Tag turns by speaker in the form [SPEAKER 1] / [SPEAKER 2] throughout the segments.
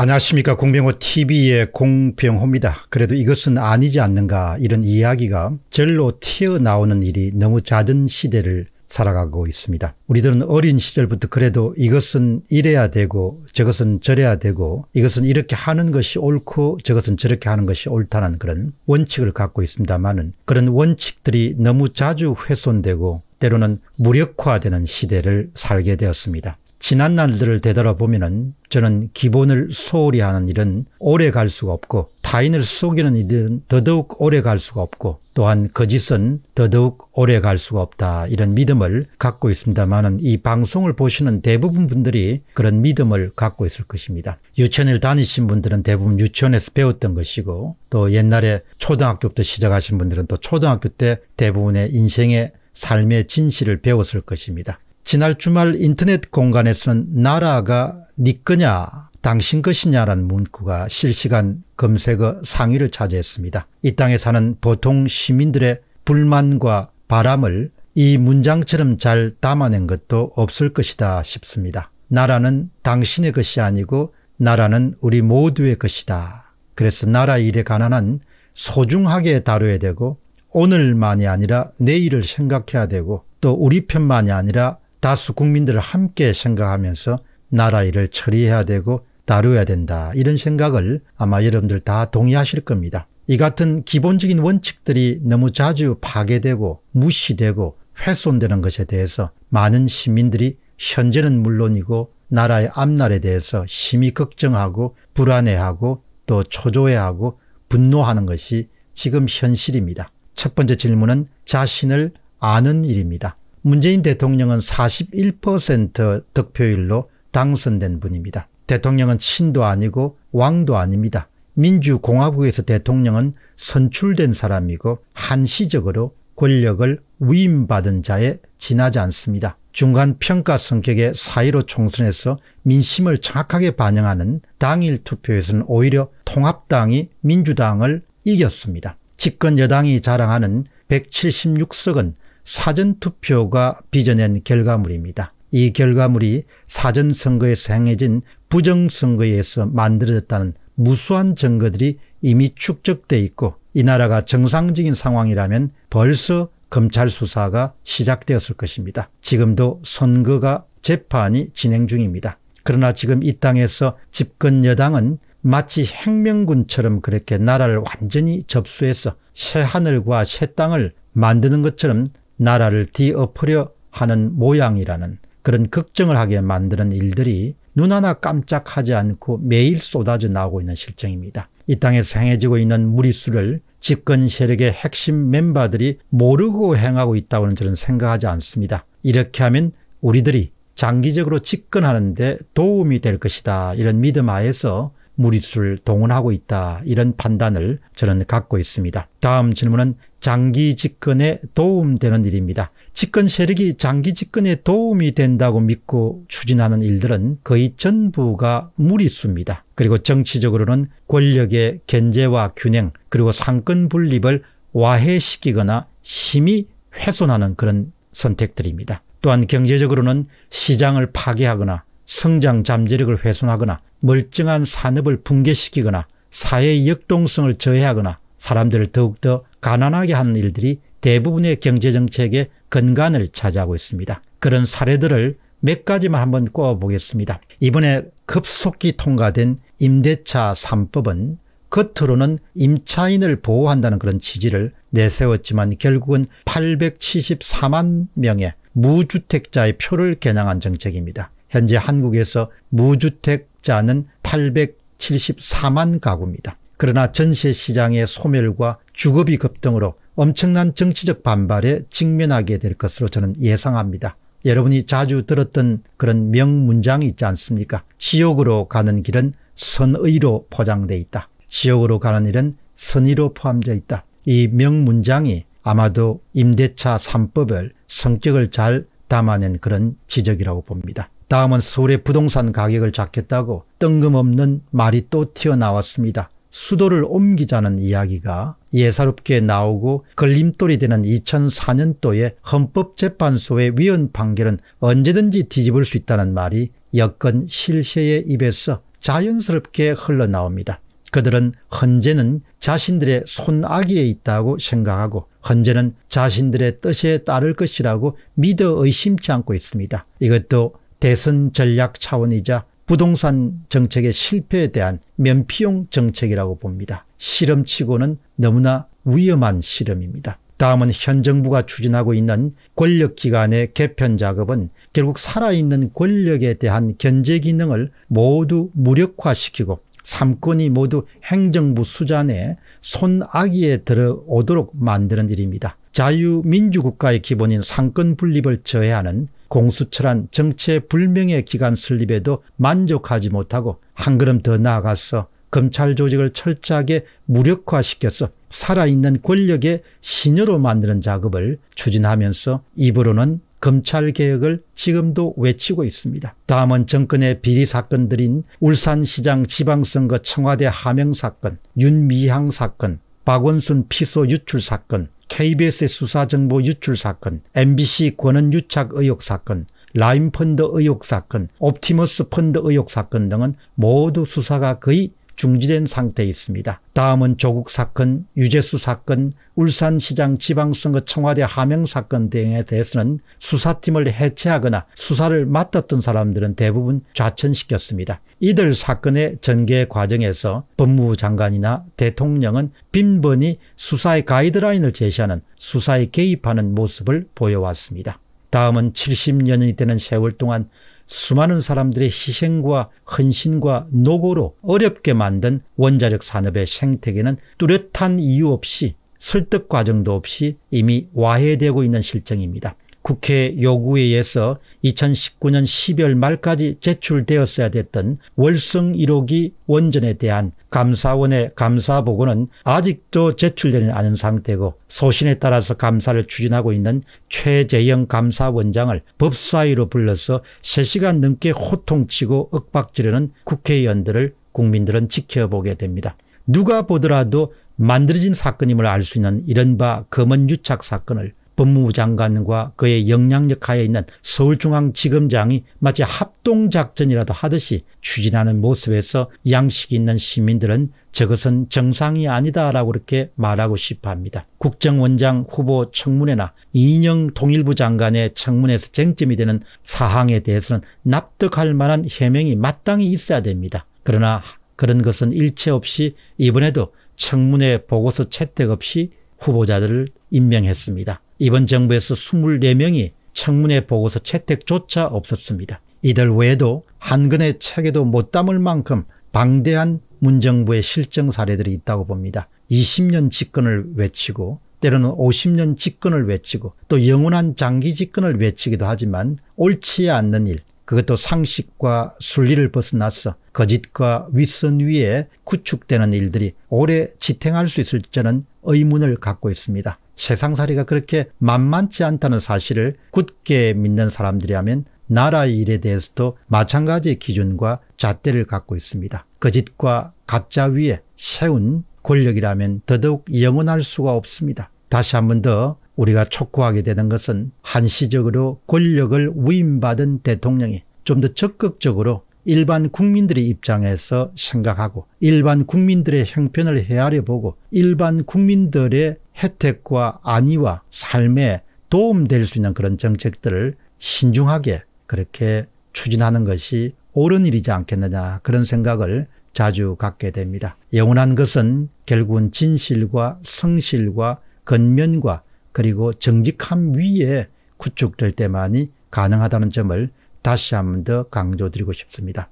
[SPEAKER 1] 안녕하십니까 공병호 TV의 공병호입니다. 그래도 이것은 아니지 않는가 이런 이야기가 절로 튀어나오는 일이 너무 잦은 시대를 살아가고 있습니다. 우리들은 어린 시절부터 그래도 이것은 이래야 되고 저것은 저래야 되고 이것은 이렇게 하는 것이 옳고 저것은 저렇게 하는 것이 옳다는 그런 원칙을 갖고 있습니다만은 그런 원칙들이 너무 자주 훼손되고 때로는 무력화되는 시대를 살게 되었습니다. 지난 날들을 되돌아보면은 저는 기본을 소홀히 하는 일은 오래 갈 수가 없고 타인을 속이는 일은 더더욱 오래 갈 수가 없고 또한 거짓은 더더욱 오래 갈 수가 없다 이런 믿음을 갖고 있습니다만은 이 방송을 보시는 대부분 분들이 그런 믿음을 갖고 있을 것입니다. 유치원을 다니신 분들은 대부분 유치원에서 배웠던 것이고 또 옛날에 초등학교부터 시작하신 분들은 또 초등학교 때 대부분의 인생의 삶의 진실을 배웠을 것입니다. 지난 주말 인터넷 공간에서는 나라가 네 거냐 당신 것이냐라는 문구가 실시간 검색어 상위를 차지했습니다. 이 땅에 사는 보통 시민들의 불만과 바람을 이 문장처럼 잘 담아낸 것도 없을 것이다 싶습니다. 나라는 당신의 것이 아니고 나라는 우리 모두의 것이다. 그래서 나라 일에 관한한 소중하게 다뤄야 되고 오늘만이 아니라 내일을 생각해야 되고 또 우리 편만이 아니라 다수 국민들을 함께 생각하면서 나라 일을 처리해야 되고 다루어야 된다. 이런 생각을 아마 여러분들 다 동의하실 겁니다. 이 같은 기본적인 원칙들이 너무 자주 파괴되고 무시되고 훼손되는 것에 대해서 많은 시민들이 현재는 물론이고 나라의 앞날에 대해서 심히 걱정하고 불안해하고 또 초조해하고 분노하는 것이 지금 현실입니다. 첫 번째 질문은 자신을 아는 일입니다. 문재인 대통령은 41% 득표율로 당선된 분입니다. 대통령은 친도 아니고 왕도 아닙니다. 민주공화국에서 대통령은 선출된 사람이고 한시적으로 권력을 위임받은 자에 지나지 않습니다. 중간 평가 성격의 사이로 총선에서 민심을 정확하게 반영하는 당일 투표에서는 오히려 통합당이 민주당을 이겼습니다. 집권 여당이 자랑하는 176석은 사전투표가 빚어낸 결과물입니다. 이 결과물이 사전선거에서 행해진 부정선거에서 만들어졌다는 무수한 증거들이 이미 축적돼 있고 이 나라가 정상적인 상황이라면 벌써 검찰 수사가 시작되었을 것입니다. 지금도 선거가 재판이 진행 중입니다. 그러나 지금 이 땅에서 집권 여당은 마치 혁명군처럼 그렇게 나라를 완전히 접수해서 새 하늘과 새 땅을 만드는 것처럼 나라를 뒤엎으려 하는 모양이라는 그런 걱정을 하게 만드는 일들이 눈 하나 깜짝하지 않고 매일 쏟아져 나오고 있는 실정입니다. 이 땅에서 행해지고 있는 무리수를 집권 세력의 핵심 멤버들이 모르고 행하고 있다고는 저는 생각하지 않습니다. 이렇게 하면 우리들이 장기적으로 집권하는 데 도움이 될 것이다. 이런 믿음 하에서 무리수를 동원하고 있다 이런 판단을 저는 갖고 있습니다. 다음 질문은 장기 집권에 도움되는 일입니다. 집권 세력이 장기 집권에 도움이 된다고 믿고 추진하는 일들은 거의 전부가 무리수입니다. 그리고 정치적으로는 권력의 견제와 균형 그리고 상권 분립을 와해시키거나 심히 훼손하는 그런 선택들입니다. 또한 경제적으로는 시장을 파괴하거나 성장 잠재력을 훼손하거나 멀쩡한 산업을 붕괴시키거나 사회의 역동성을 저해하거나 사람들을 더욱더 가난하게 하는 일들이 대부분의 경제정책의 근간을 차지하고 있습니다. 그런 사례들을 몇 가지만 한번 꼽아보겠습니다. 이번에 급속히 통과된 임대차 3법은 겉으로는 임차인을 보호한다는 그런 취지를 내세웠지만 결국은 874만 명의 무주택자의 표를 겨냥한 정책입니다. 현재 한국에서 무주택 납자는 874만 가구입니다. 그러나 전세 시장의 소멸과 주거비 급등으로 엄청난 정치적 반발에 직면하게 될 것으로 저는 예상합니다. 여러분이 자주 들었던 그런 명문장이 있지 않습니까? 지옥으로 가는 길은 선의로 포장돼 있다. 지옥으로 가는 일은 선의로 포함되어 있다. 이 명문장이 아마도 임대차 3법을 성격을 잘 담아낸 그런 지적이라고 봅니다. 다음은 서울의 부동산 가격을 잡겠다고 뜬금없는 말이 또 튀어나왔습니다. 수도를 옮기자는 이야기가 예사롭게 나오고 걸림돌이 되는 2004년도에 헌법재판소의 위헌 판결은 언제든지 뒤집을 수 있다는 말이 여건 실세의 입에서 자연스럽게 흘러나옵니다. 그들은 헌재는 자신들의 손아귀에 있다고 생각하고 헌재는 자신들의 뜻에 따를 것이라고 믿어 의심치 않고 있습니다. 이것도 대선 전략 차원이자 부동산 정책의 실패에 대한 면피용 정책이라고 봅니다. 실험치고는 너무나 위험한 실험입니다. 다음은 현 정부가 추진하고 있는 권력기관의 개편 작업은 결국 살아있는 권력에 대한 견제 기능을 모두 무력화시키고 삼권이 모두 행정부 수잔에 손아귀에 들어오도록 만드는 일입니다. 자유민주국가의 기본인 상권 분립을 저해하는 공수처란 정체 불명의 기간 설립에도 만족하지 못하고 한 걸음 더 나아가서 검찰 조직을 철저하게 무력화시켜서 살아있는 권력의 신여로 만드는 작업을 추진하면서 입으로는 검찰개혁을 지금도 외치고 있습니다. 다음은 정권의 비리 사건들인 울산시장 지방선거 청와대 하명 사건, 윤미향 사건, 박원순 피소 유출 사건, KBS의 수사정보 유출 사건, MBC 권은 유착 의혹 사건, 라임펀드 의혹 사건, 옵티머스 펀드 의혹 사건 등은 모두 수사가 거의 중지된 상태에 있습니다. 다음은 조국 사건, 유재수 사건, 울산시장 지방선거 청와대 하명 사건 등에 대해서는 수사팀을 해체하거나 수사를 맡았던 사람들은 대부분 좌천시켰습니다. 이들 사건의 전개 과정에서 법무부 장관이나 대통령은 빈번히 수사의 가이드라인을 제시하는 수사에 개입하는 모습을 보여왔습니다. 다음은 70년이 되는 세월 동안 수많은 사람들의 희생과 헌신과 노고로 어렵게 만든 원자력 산업의 생태계는 뚜렷한 이유 없이 설득 과정도 없이 이미 와해되고 있는 실정입니다. 국회 요구에 의해서 2019년 12월 말까지 제출되었어야 됐던 월성 1호기 원전에 대한 감사원의 감사 보고는 아직도 제출되지 않은 상태고 소신에 따라서 감사를 추진하고 있는 최재영 감사원장을 법사위로 불러서 3시간 넘게 호통치고 억박지르는 국회의원들을 국민들은 지켜보게 됩니다. 누가 보더라도 만들어진 사건임을 알 수 있는 이른바 검은 유착 사건을 법무부 장관과 그의 영향력 하에 있는 서울중앙지검장이 마치 합동작전이라도 하듯이 추진하는 모습에서 양식 이 있는 시민들은 저것은 정상이 아니다라고 그렇게 말하고 싶어 합니다. 국정원장 후보 청문회나 이인영 통일부 장관의 청문회에서 쟁점이 되는 사항에 대해서는 납득할 만한 해명이 마땅히 있어야 됩니다. 그러나 그런 것은 일체 없이 이번에도 청문회 보고서 채택 없이 후보자들을 임명했습니다. 이번 정부에서 24명이 청문회 보고서 채택조차 없었습니다. 이들 외에도 한근의 책에도 못 담을 만큼 방대한 문정부의 실정 사례들이 있다고 봅니다. 20년 집권을 외치고 때로는 50년 집권을 외치고 또 영원한 장기 집권을 외치기도 하지만 옳지 않는 일, 그것도 상식과 순리를 벗어나서 거짓과 윗선 위에 구축되는 일들이 오래 지탱할 수 있을 지는 의문을 갖고 있습니다. 세상살이가 그렇게 만만치 않다는 사실을 굳게 믿는 사람들이라면 나라의 일에 대해서도 마찬가지의 기준과 잣대를 갖고 있습니다. 거짓과 가짜 위에 세운 권력이라면 더더욱 영원할 수가 없습니다. 다시 한번더 우리가 촉구하게 되는 것은 한시적으로 권력을 위임받은 대통령이 좀 더 적극적으로 일반 국민들의 입장에서 생각하고 일반 국민들의 형편을 헤아려 보고 일반 국민들의 혜택과 안위와 삶에 도움될 수 있는 그런 정책들을 신중하게 그렇게 추진하는 것이 옳은 일이지 않겠느냐 그런 생각을 자주 갖게 됩니다. 영원한 것은 결국은 진실과 성실과 근면과 그리고 정직함 위에 구축될 때만이 가능하다는 점을 다시 한번 더 강조드리고 싶습니다.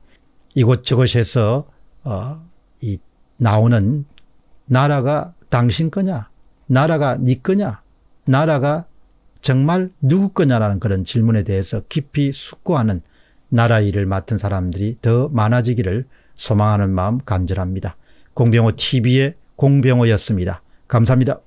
[SPEAKER 1] 이곳저곳에서 어, 이 나오는 나라가 당신 거냐? 나라가 네 거냐? 나라가 정말 누구 거냐라는 그런 질문에 대해서 깊이 숙고하는 나라 일을 맡은 사람들이 더 많아지기를 소망하는 마음 간절합니다. 공병호 TV의 공병호였습니다. 감사합니다.